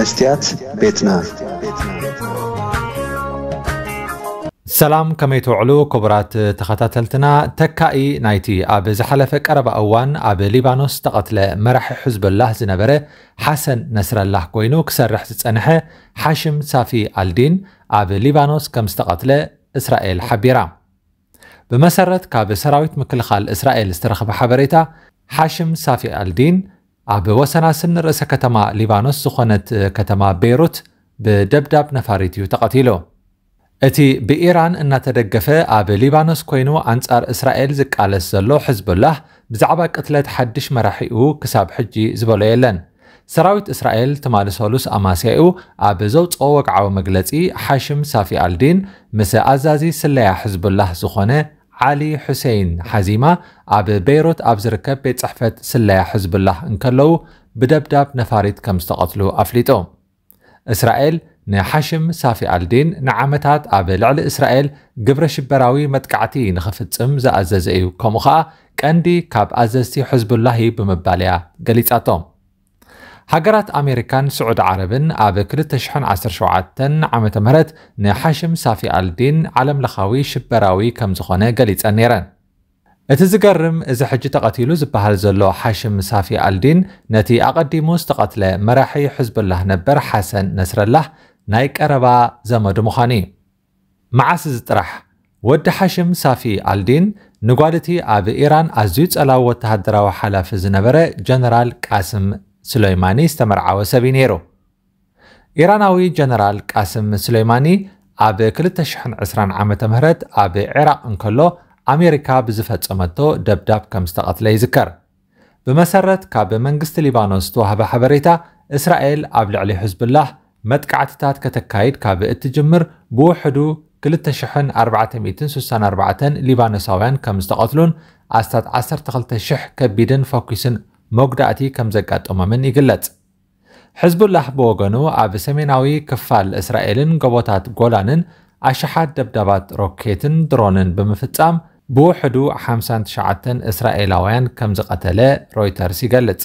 መስትያት ቤትና ሰላም ከመይ ትውዕሉ ክቡራት ተኸታተልትና ተካኢ ናይቲ ኣብ ዝሓለፈ ቀረባ እዋን ኣብ ሊባኖስ ተቐትለ መራሒ ሕዝበላህ ዝነበረ ሓሰን ነስረላህ ኮይኑ ክሰርሕ ዝጸንሐ ሓሽም ሳፊ ኣልዲን ኣብ ሊባኖስ ከም ዝተቐትለ እስራኤል ሓቢራ ብመሰረት ካብ ሰራዊት ምክልኻል እስራኤል ዝተረኸበ ሓበሬታ ሓሽም ሳፊ ኣልዲን ኣብ ወሰናስን ርእሰ ከተማ ሊባኖስ ዝኾነት ከተማ ቤይሩት ብደብዳብ ነፋሪት እዩ ተቐቲሉ እቲ ብኢራን እናተደገፈ ኣብ ሊባኖስ ኮይኑ ኣንጻር እስራኤል ዝቃለስ ዘሎ ሕዝብላህ ብዛዕባ ቅትለት ሓድሽ መራሒኡ ክሳብ ሕጂ ዝበሎ የለን ሰራዊት እስራኤል ትማሊ ሰሉስ ኣማስያኡ ኣብ ዘውፅኦ ወግዓዊ መግለጺ ሓሽም ሳፊ ኣልዲን ምስ ኣዛዚ ስለያ ሕዝቡላህ ዝኾነ ዓሊ ሕሰይን ሓዚማ ኣብ ቤይሩት ኣብ ዝርከብ ቤት ፅሕፈት ስለያ ሕዝብላህ እንከለዉ ብደብዳብ ነፋሪት ከም ዝተቐትሉ ኣፍሊጡ እስራኤል ንሓሽም ሳፊ ኣልዲን ንዓመታት ኣብ ልዕሊ እስራኤል ግብረ ሽበራዊ መጥቃዕቲ ንኽፍጽም ዝኣዘዘ እዩ ከምኡ ኸኣ ቀንዲ ካብ ኣዘዝቲ ሕዝብላሂ ብምባል እያ ገሊጻቶም ሃገራት ኣሜሪካን ስዑድ ዓረብን ኣብ 2017 ዓ ም ንሓሽም ሳፊ ኣልዲን ዓለም ለኻዊ ሽበራዊ ከም ዝኾነ ገሊፀን ነይረን እቲ ዝገርም እዚ ሕጂ ተቐቲሉ ዝበሃል ዘሎ ሓሽም ሳፊ ኣልዲን ነቲ ኣቐዲሙ ዝተቐትለ መራሒ ሕዝብላህ ነበር ሓሰን ነስረላህ ናይ ቀረባ ዘመዱ ምዃኑ እዩ መዓስ እዚ ጥራሕ ወዲ ሓሽም ሳፊ ኣልዲን ንጓልቲ ኣብ ኢራን ኣዝዩ ጸላዊ ወተሃደራዊ ሓላፊ ዝነበረ ጀነራል ቃስም سليمانی استمرعاو سبی نیرو. ایراناوی جنرال قاسم سلیمانی عب کلت شحن عسران عامت مهرت عب عراق انکلو آمریکا بزفت امتو دب دب کم استقتل یذکر. بمسرت کاب منگست لیبانوس توهب حبریتا اسرائیل عب لعلی حزب الله مدقعتتات كتكايد كاب التجمر بوحدو كل التشحن 464 ليبانوساوان كم استقتلون أستاد عصر تخلت شح كبيدن فوكسن መጉዳእቲ ከም ዘጋጠሞምን ይግለጽ ሕዝቡላህ ብወገኑ ኣብ ሰሜናዊ ክፋል እስራኤልን ጎቦታት ጎላንን ኣሸሓት ደብዳባት ሮኬትን ድሮንን ብምፍጻም ብውሕዱ 59 እስራኤላውያን ከም ዝቐተለ ሮይተርስ ይገልጽ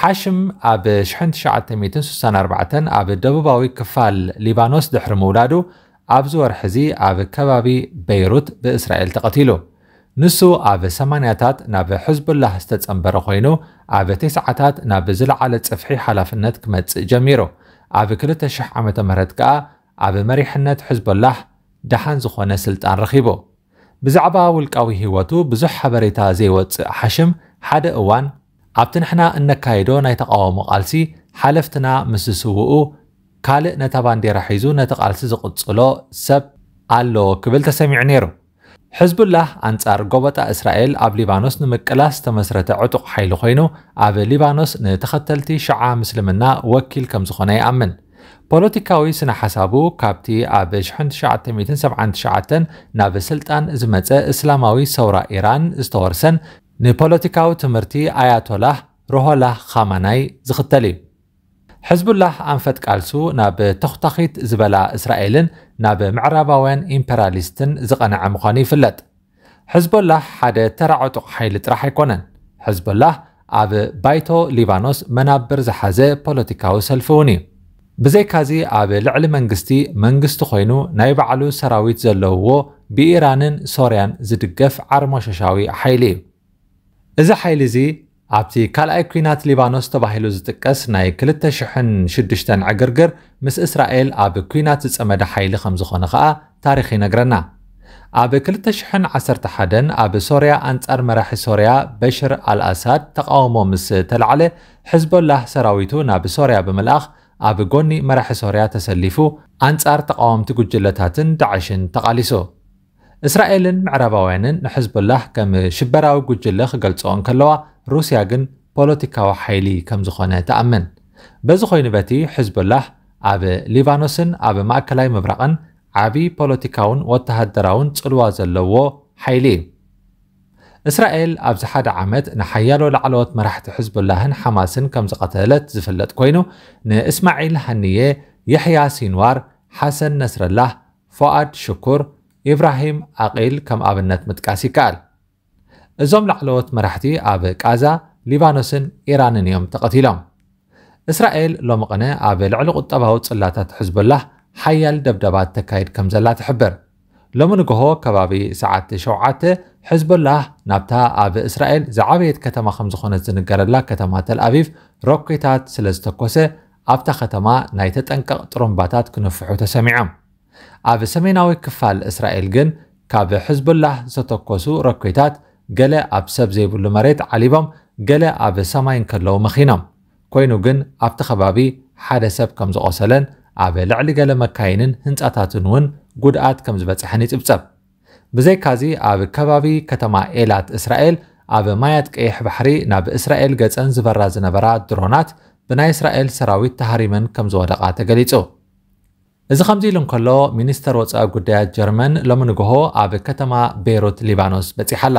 ሓሽም ኣብ 1964 ኣብ ደቡባዊ ክፋል ሊባኖስ ድሕሪ ምውላዱ ኣብዚ ወርሒ እዚ ኣብ ከባቢ በይሩት ብእስራኤል ተቐቲሉ ንሱ ኣብ 80ታታት ናብ ሕዝብላህ ዝተጸንበረ ኮይኑ ኣብ 90ታታት ናብ ዝለዓለ ጽፍሒ ሓላፍነት ክመጽእ ጀሚሩ ኣብ 2000 ዓ ም ከዓ ኣብ መሪሕነት ሕዝብላህ ደሓን ዝኾነ ስልጣን ረኺቡ ብዛዕባ ውልቃዊ ህይወቱ ብዙሕ ሓበሬታ ዘይወፅእ ሓሽም ሓደ እዋን ኣብቲ ንሕና እነካይዶ ናይ ተቃውሞ ቃልሲ ሓለፍትና ምስ ስውኡ ካልእ ነታ ባንዴራ ሒዙ ነቲ ቃልሲ ዝቕፅሎ ሰብ ኣሎ ክብል ተሰሚዑ ነይሩ حزب الله أنصار جوبة إسرائيل قبل لبنان نمكلاس تمسرت عتق حيل خينو قبل لبنان نتختلتي شعة مسلمنا وكيل كم زخنا يأمن. بوليتيكاوي سنة حسابو كابتي أب شحن شعة ميتين سبعة ناب سلطان زمت إسلاموي ثورة إيران استورسن نبوليتيكاو تمرتي آيات الله روح الله خامناي زختلي. ሕዝቡላህ ኣንፈት ቃልሱ ናብ ተኽታኺት ዝበላ እስራኤልን ናብ ምዕራባውያን ኢምፐራሊስትን ዝቐንዐ ምዃኑ ይፍለጥ ሕዝቦላህ ሓደ ተራዕጡቕ ሓይሊ ጥራሕ ኣይኮነን ሕዝቦላህ ኣብ ባይቶ ሊባኖስ መናብር ዝሓዘ ፖለቲካዊ ሰልፊ እውን እዩ ብዘይካዚ ኣብ ልዕሊ መንግስቲ መንግስቲ ኮይኑ ናይ ባዕሉ ሰራዊት ዘለውዎ ብኢራንን ሶርያን ዝድገፍ ዓርሞሸሻዊ ሓይሊ እዩ እዚ ሓይሊ እዚ ابتی کالای کرینات لیبانوس تا باحلو زدکس نایکل تشحن شدشتن عجرجر مس اسرائیل آب کرینات از امده حیل خمز خانه قا تاریخی نگرنا. آب کل تشحن عصر تحدن آب سوریا انت ارمرح سوریا بشر الاسد تقاوم مس تلعل حزب الله سرایتو ناب سوریا بملاخ آب گونی مرح سوریا تسلیفو انت ار تقاوم تگو جلتاتن دعشن تقلیسو. اسرائیل معرباوینن حزب الله کم شبراو گوجلخ گلتسون کلوه ሩስያ ግን ፖለቲካዊ ሓይሊ ከም ዝኾነ ተኣምን በዚ ኮይኑ በቲ ሕዝብላህ ኣብ ሊባኖስን ኣብ ማእከላይ ምብራቕን ዓብዪ ፖለቲካውን ወተሃደራውን ፅልዋ ዘለዎ ሓይሊ እዩ እስራኤል ኣብዚ ሓደ ዓመት ንሓያሎ ላዕለዎት መራሕቲ ሕዝብላህን ሓማስን ከም ዝቐተለት ዝፍለጥ ኮይኑ ንእስማዒል ሃንየ የሕያ ሲንዋር ሓሰን ነስረላህ ፎኣድ ሽኩር ኢብራሂም ኣቒል ከም ኣብነት ምጥቃስ ይከኣል እዞም ላዕለዎት መራሕቲ ኣብ ቃዛ ሊባኖስን ኢራንን እዮም ተቐቲሎም እስራኤል ሎሚ ቕነ ኣብ ልዕሊ ቁጠባዊ ጽላታት ሕዝቦላህ ሓያል ደብደባት ተካይድ ከም ዘላ ትሕብር ሎሚ ንግሆ ከባቢ ሰዓት 7 ሕዝቦላህ ናብታ ኣብ እስራኤል ዝዓበየት ከተማ ከም ዝኾነት ዝንገረላ ከተማ ተልኣቢብ ሮኬታት ስለ ዝተኮሰ ኣብታ ከተማ ናይ ተጠንቀቕ ጥሩምባታት ክንፍሑ ተሰሚዖም ኣብ ሰሜናዊ ክፋል እስራኤል ግን ካብ ሕዝቦላህ ዝተተኮሱ ሮኬታት ገለ ኣብ ሰብ ዘይብሉ መሬት ዓሊቦም ገለ ኣብ ሰማይ ከለዉ መኺኖም ኮይኑ ግን ኣብቲ ከባቢ ሓደ ሰብ ከም ዝቆሰለን ኣብ ልዕሊ ገለ መካይንን ህንፃታትን እውን ጉድኣት ከም ዝበፅሐን ይፅብፀብ ብዘይካዚ ኣብ ከባቢ ከተማ ኤላት እስራኤል ኣብ ማያት ቀይሕ ባሕሪ ናብ እስራኤል ገፀን ዝበራ ዝነበራ ድሮናት ብናይ እስራኤል ሰራዊት ተሃሪመን ከም ዝወደቓ ተገሊጹ እዚ ከምዚ ኢሉ እንከሎ ሚኒስተር ወፃኢ ጉዳያት ጀርመን ሎሚ ንግሆ ኣብ ከተማ ቤይሩት ሊባኖስ በፂሓላ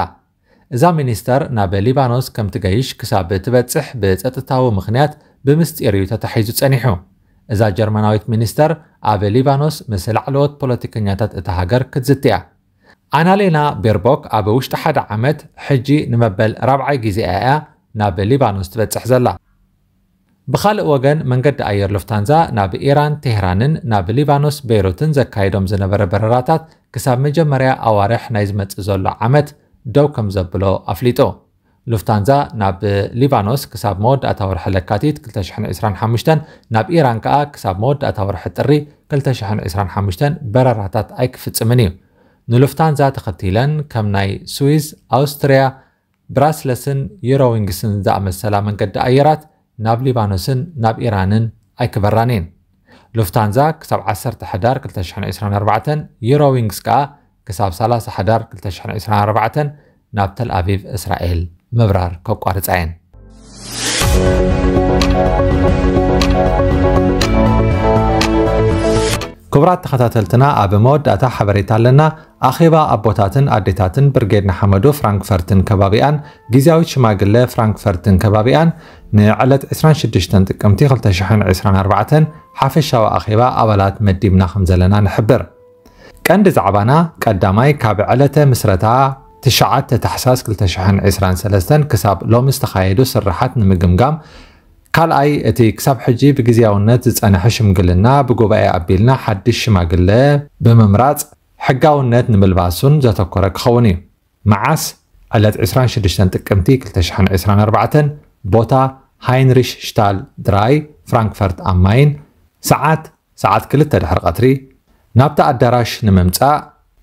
እዛ ሚኒስተር ናብ ሊባኖስ ከም ትገይሽ ክሳብ እትበጽሕ ብፀጥታዊ ምኽንያት ብምስጢር እዩ ተታሒዙ ጸኒሑ እዛ ጀርመናዊት ሚኒስተር ኣብ ሊባኖስ ምስ ላዕለዎት ፖለቲከኛታት እታ ሃገር ክትዝትያ ኣናሌና ቤርቦክ ኣብ ውሽጢ ሓደ ዓመት ሕጂ ንመበል ራብዓይ ግዜ እያ ናብ ሊባኖስ ትበፅሕ ዘላ ብኻልእ ወገን መንገዲ ኣየር ሉፍታንዛ ናብ ኢራን ቴህራንን ናብ ሊባኖስ ቤይሩትን ዘካይዶም ዝነበረ በረራታት ክሳብ መጀመርያ ኣዋርሕ ናይ ዝመፅእ ዘሎ ዓመት ደው ከም ዘብሎ ኣፍሊጡ ሉፍታንዛ ናብ ሊባኖስ ክሳብ መወዳእታ ወርሒ ለካቲት 225 ናብ ኢራን ከዓ ክሳብ መወዳእታ ወርሒ ጥሪ 225 በረራታት ኣይክፍፅምን እዩ ንሉፍታንዛ ተኸቲለን ከም ናይ ስዊዝ ኣውስትርያ ብራስለስን ዩሮዊንግስን ዝኣመሰላ መንገዲ ኣየራት ናብ ሊባኖስን ናብ ኢራንን ኣይክበራን እየን ሉፍታንዛ ክሳብ 1 ሕዳር 224 ዩሮዊንግስ ከዓ ክሳብ 30 ሕዳር 2024 ናብ ተልኣቪቭ እስራኤል ምብራር ከቋርፃ እየን ክቡራት ተኸታተልትና ኣብ መወዳእታ ሓበሬታ ኣለና ኣኼባ ኣቦታትን ኣዴታትን ብርጌድ ንሓመዱ ፍራንክፈርትን ከባቢኣን ግዜያዊ ሽማግለ ፍራንክፈርትን ከባቢኣን ንዕለት 26 ጥቅምቲ 2024 ሓፈሻዊ ኣኼባ ኣባላት መዲብና ከም ዘለና ንሕብር كان دزعبانا قداماي كاب علته مسرتا تشعت تحساس كل تشحن عسران سلستن كساب لو مستخايدو سرحت نمجمجم قال اي اتي كساب حجي بقزيا ونت انا حشم قلنا بقوبا اي ابيلنا حدش ما قلنا بممرات حقا ونت نملباسون ذات كورك خوني معس علت عسران شدشتن تكمتي كل تشحن عسران اربعة بوتا هاينريش شتال دراي فرانكفورت ام ماين ساعات ساعات كل التدحر قطري ናብቲ ኣዳራሽ ንምምጻእ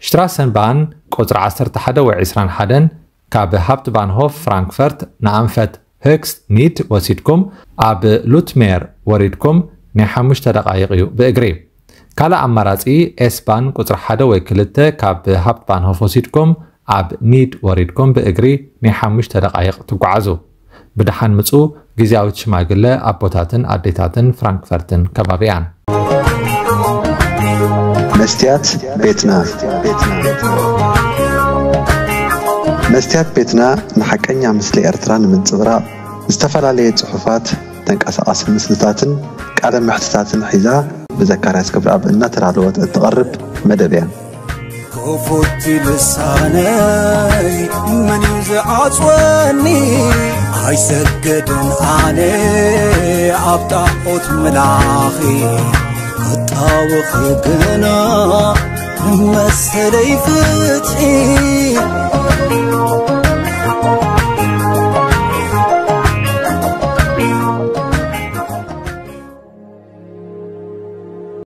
ሽትራሰንባን ቁፅሪ 11 ወይ 21 ካብ ሃብት ባንሆፍ ፍራንክፈርት ንኣንፈት ህክስ ኒድ ወሲድኩም ኣብ ሉትሜር ወሪድኩም ናይ 5 ደቃይቕ እዩ ብእግሪ ካልእ ኣማራፂ ኤስባን ቁፅሪ 1 ወይ 2 ካብ ሃብት ባንሆፍ ወሲድኩም ኣብ ኒድ ወሪድኩም ብእግሪ ናይ 5 ደቃይቕ ትጓዓዙ ብድሓን ምፁ ግዜያዊት ሽማግለ ኣቦታትን ኣዴታትን ፍራንክፈርትን ከባቢያን መስቲያት ቤትና መስቲያት ቤትና ንሓቀኛ ምስሊ ኤርትራ ንምንፅብራቕ ዝተፈላለየ ፅሑፋት ተንቀሳቐሲ ምስልታትን ቃለ ምሕትታትን ሒዛ ብዘካርያስ ክብረኣብ እናተዳለወት እትቐርብ መደብ እያ ክፉቲ ልሳነይ መን ዝዓፅወኒ ኣይሰገድን ኣነ ኣብ ጣዖት ምላኺ ወጣውኽ ግና መስተለይ ፍትሒ